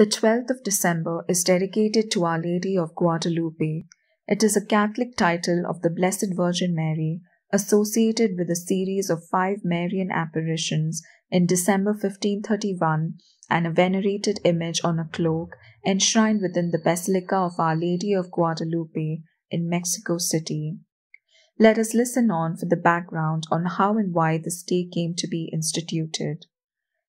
The 12th of December is dedicated to Our Lady of Guadalupe. It is a Catholic title of the Blessed Virgin Mary, associated with a series of five Marian apparitions in December 1531 and a venerated image on a cloak enshrined within the Basilica of Our Lady of Guadalupe in Mexico City. Let us listen on for the background on how and why this day came to be instituted.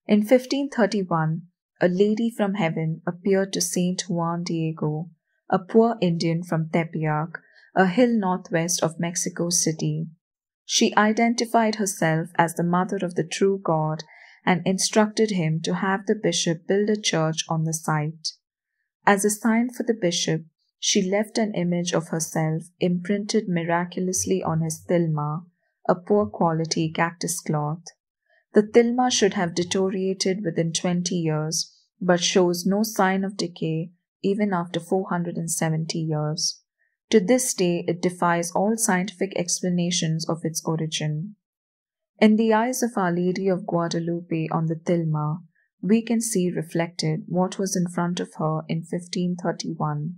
In 1531, a lady from heaven appeared to Saint Juan Diego, a poor Indian from Tepeyac, a hill northwest of Mexico City. She identified herself as the mother of the true God and instructed him to have the bishop build a church on the site. As a sign for the bishop, she left an image of herself imprinted miraculously on his tilma, a poor quality cactus cloth. The tilma should have deteriorated within 20 years, but shows no sign of decay even after 470 years. To this day, it defies all scientific explanations of its origin. In the eyes of Our Lady of Guadalupe on the tilma, we can see reflected what was in front of her in 1531.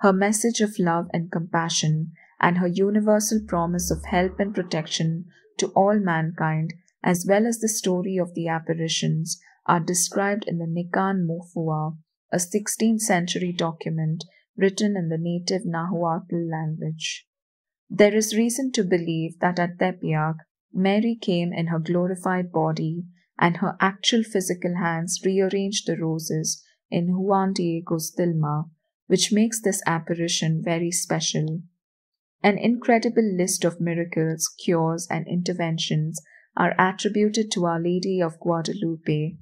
Her message of love and compassion and her universal promise of help and protection to all mankind as well as the story of the apparitions, are described in the Nikan Mofua, a 16th century document written in the native Nahuatl language. There is reason to believe that at Tepeyac, Mary came in her glorified body and her actual physical hands rearranged the roses in Juan Diego's tilma, which makes this apparition very special. An incredible list of miracles, cures, and interventions are attributed to Our Lady of Guadalupe.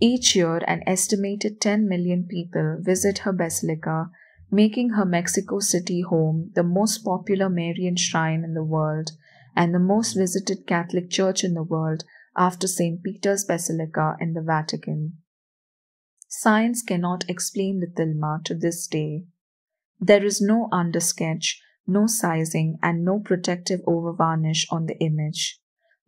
Each year, an estimated 10 million people visit her basilica, making her Mexico City home the most popular Marian shrine in the world and the most visited Catholic church in the world after St. Peter's Basilica in the Vatican. Science cannot explain the tilma to this day. There is no undersketch, no sizing, and no protective overvarnish on the image.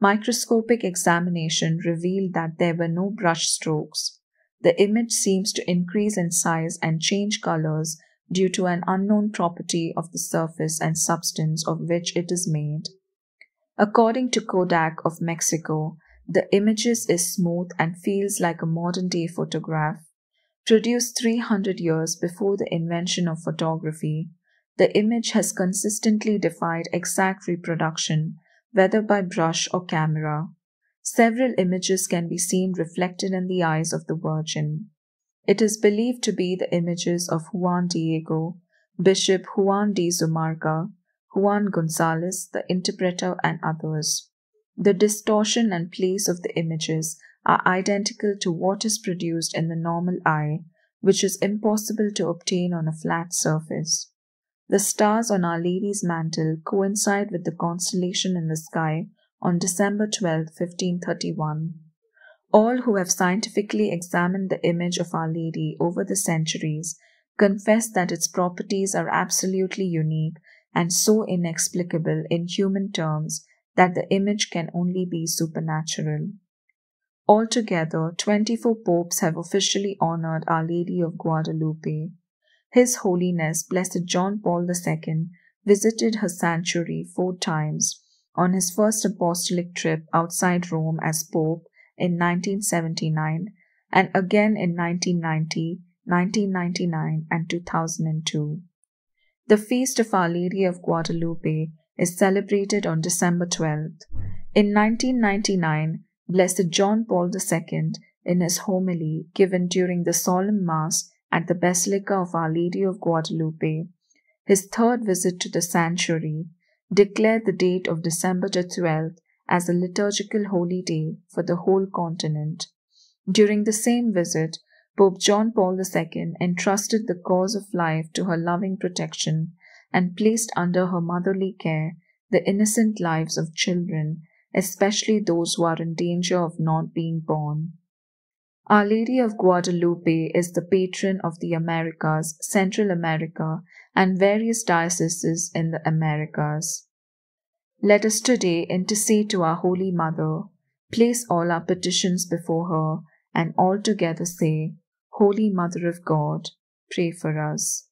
Microscopic examination revealed that there were no brush strokes. The image seems to increase in size and change colors due to an unknown property of the surface and substance of which it is made. According to Kodak of Mexico, the images is smooth and feels like a modern day photograph. Produced 300 years before the invention of photography, the image has consistently defied exact reproduction whether by brush or camera. Several images can be seen reflected in the eyes of the Virgin. It is believed to be the images of Juan Diego, Bishop Juan de Zumarga, Juan Gonzalez, the interpreter, and others. The distortion and place of the images are identical to what is produced in the normal eye, which is impossible to obtain on a flat surface. The stars on Our Lady's mantle coincide with the constellation in the sky on December 12, 1531. All who have scientifically examined the image of Our Lady over the centuries confess that its properties are absolutely unique and so inexplicable in human terms that the image can only be supernatural. Altogether, 24 popes have officially honored Our Lady of Guadalupe, his Holiness, Blessed John Paul II, visited her sanctuary four times on his first apostolic trip outside Rome as Pope in 1979 and again in 1990, 1999, and 2002. The feast of Our Lady of Guadalupe is celebrated on December 12th. In 1999, Blessed John Paul II, in his homily given during the solemn Mass at the Basilica of Our Lady of Guadalupe, his third visit to the sanctuary, declared the date of December the 12th as a liturgical holy day for the whole continent. During the same visit, Pope John Paul II entrusted the cause of life to her loving protection and placed under her motherly care the innocent lives of children, especially those who are in danger of not being born. Our Lady of Guadalupe is the patron of the Americas, Central America, and various dioceses in the Americas. Let us today intercede to our Holy Mother, place all our petitions before her, and all together say, Holy Mother of God, pray for us.